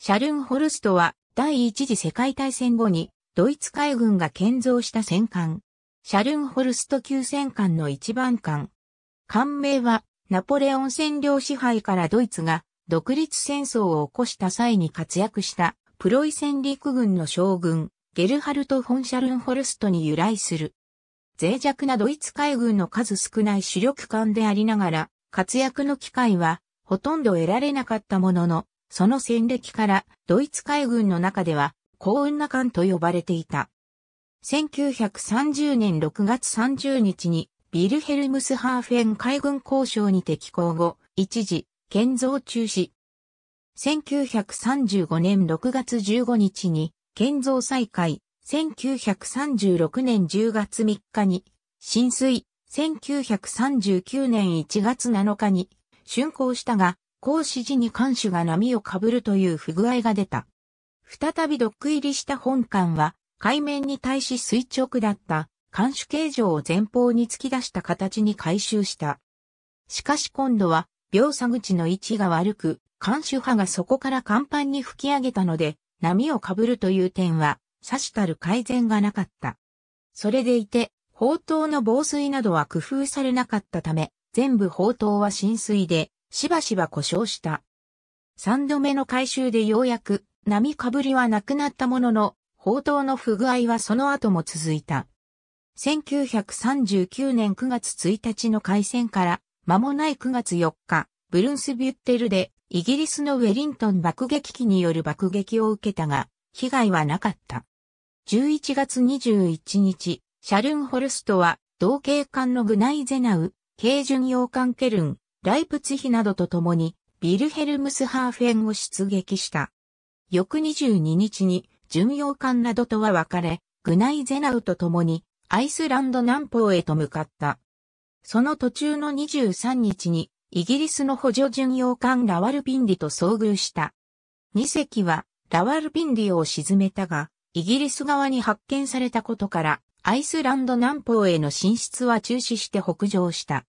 シャルンホルストは第一次世界大戦後にドイツ海軍が建造した戦艦。シャルンホルスト級戦艦の一番艦。艦名はナポレオン占領支配からドイツが独立戦争を起こした際に活躍したプロイセン陸軍の将軍ゲルハルト・フォン・シャルンホルストに由来する。脆弱なドイツ海軍の数少ない主力艦でありながら活躍の機会はほとんど得られなかったもののその戦歴からドイツ海軍の中では幸運な艦と呼ばれていた。1930年6月30日にビルヘルムスハーフェン海軍交渉に適行後、一時、建造中止。1935年6月15日に建造再開、1936年10月3日に浸水、1939年1月7日に竣工したが、行使時に艦首が波をかぶるという不具合が出た。再びドック入りした本艦は、海面に対し垂直だった艦首形状を前方に突き出した形に回収した。しかし今度は、秒差口の位置が悪く、艦首波がそこから甲板に吹き上げたので、波をかぶるという点は、さしたる改善がなかった。それでいて、砲塔の防水などは工夫されなかったため、全部砲塔は浸水で、しばしば故障した。三度目の回収でようやく波かぶりはなくなったものの、砲塔の不具合はその後も続いた。1939年9月1日の開戦から間もない9月4日、ブルンスビュッテルでイギリスのウェリントン爆撃機による爆撃を受けたが、被害はなかった。11月21日、シャルンホルストは同警艦のグナイゼナウ、軽巡洋艦ケルン、ライプツヒなどと共に、ビルヘルムスハーフェンを出撃した。翌22日に、巡洋艦などとは別れ、グナイゼナウと共に、アイスランド南方へと向かった。その途中の23日に、イギリスの補助巡洋艦ラワルピンディと遭遇した。2隻は、ラワルピンディを沈めたが、イギリス側に発見されたことから、アイスランド南方への進出は中止して北上した。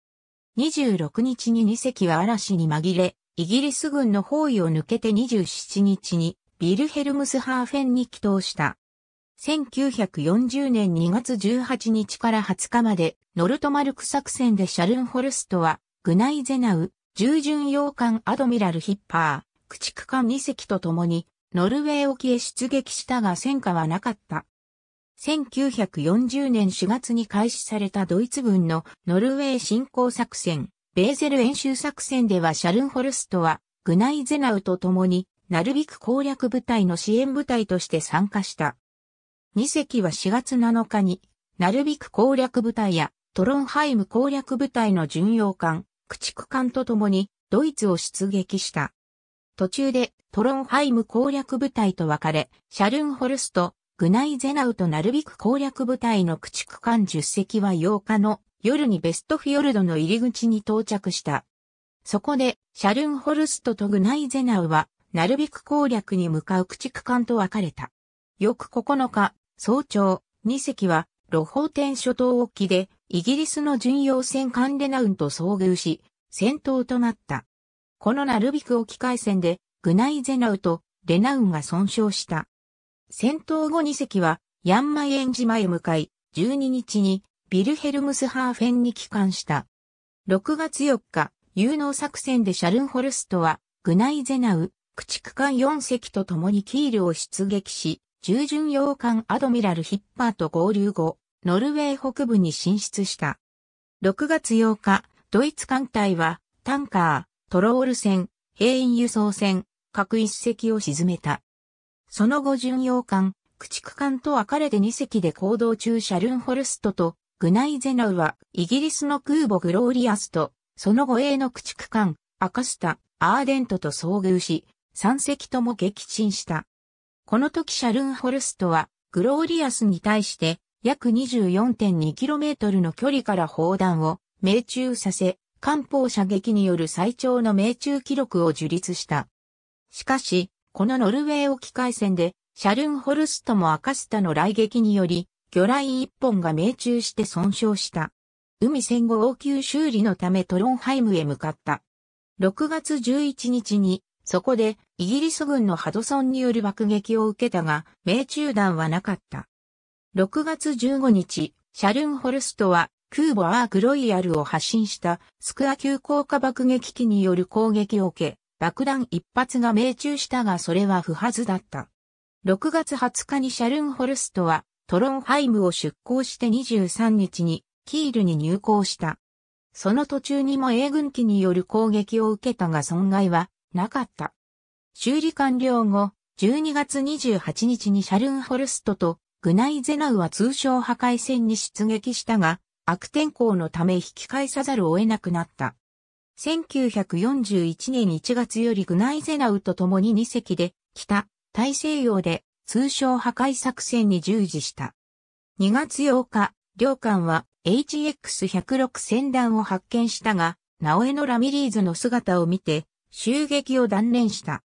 26日に2隻は嵐に紛れ、イギリス軍の包囲を抜けて27日にビルヘルムスハーフェンに帰投した。1940年2月18日から20日までノルトマルク作戦でシャルンホルストはグナイゼナウ、従順洋艦アドミラルヒッパー、駆逐艦2隻と共にノルウェー沖へ出撃したが戦果はなかった。1940年4月に開始されたドイツ軍のノルウェー侵攻作戦、ベーゼル演習作戦ではシャルンホルストはグナイゼナウと共にナルビク攻略部隊の支援部隊として参加した。2隻は4月7日にナルビク攻略部隊やトロンハイム攻略部隊の巡洋艦、駆逐艦と共にドイツを出撃した。途中でトロンハイム攻略部隊と別れ、シャルンホルスト、グナイゼナウとナルビク攻略部隊の駆逐艦10隻は8日の夜にベストフィヨルドの入り口に到着した。そこで、シャルンホルストとグナイゼナウは、ナルビク攻略に向かう駆逐艦と別れた。翌9日、早朝、2隻は、ロホーテン諸島沖で、イギリスの巡洋船カンデナウンと遭遇し、戦闘となった。このナルビク沖海戦で、グナイゼナウとレナウンが損傷した。戦闘後2隻は、ヤンマイエン島へ向かい、12日に、ビルヘルムスハーフェンに帰還した。6月4日、有能作戦でシャルンホルストは、グナイゼナウ、駆逐艦4隻と共にキールを出撃し、従順洋艦アドミラルヒッパーと合流後、ノルウェー北部に進出した。6月8日、ドイツ艦隊は、タンカー、トロール船、兵員輸送船、各一隻を沈めた。その後巡洋艦、駆逐艦とかれて2隻で行動中シャルンホルストとグナイゼナウはイギリスの空母グローリアスとその護衛の駆逐艦アカスタ、アーデントと遭遇し3隻とも撃沈した。この時シャルンホルストはグローリアスに対して約 24.2km の距離から砲弾を命中させ、艦砲射撃による最長の命中記録を樹立した。しかし、このノルウェー沖海戦で、シャルンホルストもアカスタの雷撃により、魚雷一本が命中して損傷した。海戦後応急修理のためトロンハイムへ向かった。6月11日に、そこでイギリス軍のハドソンによる爆撃を受けたが、命中弾はなかった。6月15日、シャルンホルストは空母アークロイヤルを発進したスクア急降下爆撃機による攻撃を受け、爆弾一発が命中したがそれは不発だった。6月20日にシャルンホルストはトロンハイムを出港して23日にキールに入港した。その途中にも英軍機による攻撃を受けたが損害はなかった。修理完了後、12月28日にシャルンホルストとグナイゼナウは通称破壊戦に出撃したが、悪天候のため引き返さざるを得なくなった。1941年1月よりグナイゼナウと共に2隻で、北、大西洋で、通称破壊作戦に従事した。2月8日、両艦は HX106 戦団を発見したが、ナオエのラミリーズの姿を見て、襲撃を断念した。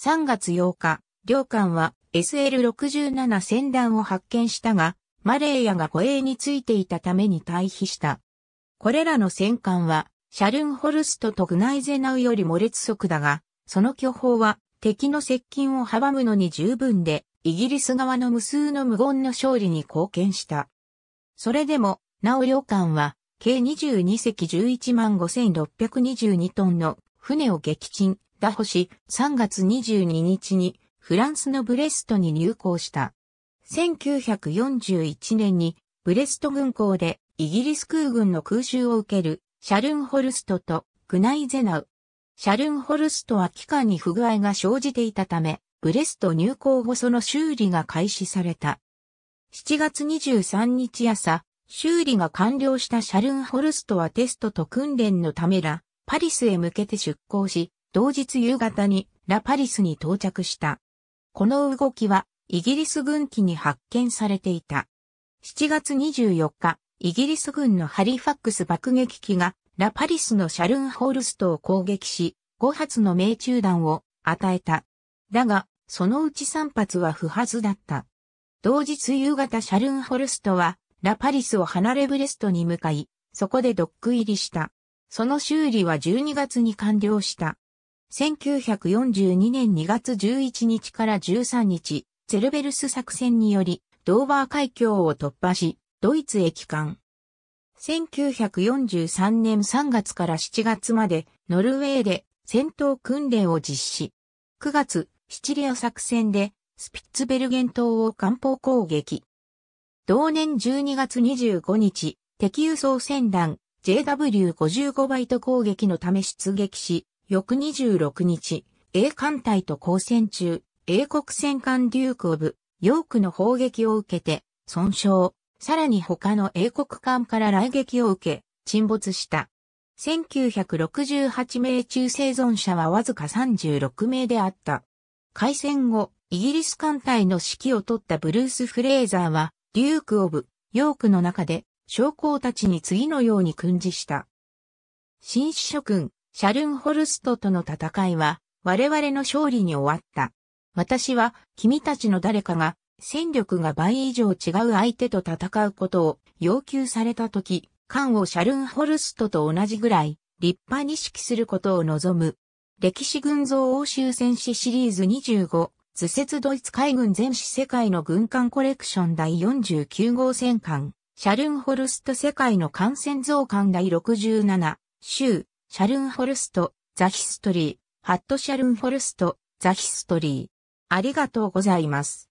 3月8日、両艦は SL67 戦団を発見したが、マレーヤが護衛についていたために退避した。これらの戦艦はシャルンホルストとグナイゼナウよりも劣速だが、その巨峰は敵の接近を阻むのに十分で、イギリス側の無数の無言の勝利に貢献した。それでも、なお領館は、計22隻11万5622トンの船を撃沈、打破し、3月22日にフランスのブレストに入港した。1941年にブレスト軍港でイギリス空軍の空襲を受けるシャルンホルストとグナイゼナウ。シャルンホルストは機関に不具合が生じていたため、ブレスト入港後その修理が開始された。7月23日朝、修理が完了したシャルンホルストはテストと訓練のためら、パリスへ向けて出港し、同日夕方にラパリスに到着した。この動きはイギリス軍機に発見されていた。7月24日、イギリス軍のハリファックス爆撃機がラパリスのシャルンホールストを攻撃し、5発の命中弾を与えた。だが、そのうち3発は不発だった。同日夕方シャルンホルストは、ラパリスを離れブレストに向かい、そこでドック入りした。その修理は12月に完了した。1942年2月11日から13日、ゼルベルス作戦により、ドーバー海峡を突破し、ドイツ駅間。1943年3月から7月まで、ノルウェーで戦闘訓練を実施。9月、シチリア作戦で、スピッツベルゲン島を艦砲攻撃。同年12月25日、敵輸送船団 JW55 バイト攻撃のため出撃し、翌26日、英艦隊と交戦中、英国戦艦デュークオブ、ヨークの砲撃を受けて、損傷、さらに他の英国艦から来撃を受け、沈没した。1968名中生存者はわずか36名であった。開戦後、イギリス艦隊の指揮を取ったブルース・フレーザーは、デューク・オブ・ヨークの中で、将校たちに次のように訓示した。新司諸君、シャルンホルストとの戦いは、我々の勝利に終わった。私は、君たちの誰かが、戦力が倍以上違う相手と戦うことを要求されたとき、艦をシャルンホルストと同じぐらい立派に指揮することを望む。歴史群像欧州戦士シリーズ25、図説ドイツ海軍全史世界の軍艦コレクション第49号戦艦、シャルンホルスト世界の艦船増艦第67、州、シャルンホルスト、ザヒストリー、ハットシャルンホルスト、ザヒストリー。ありがとうございます。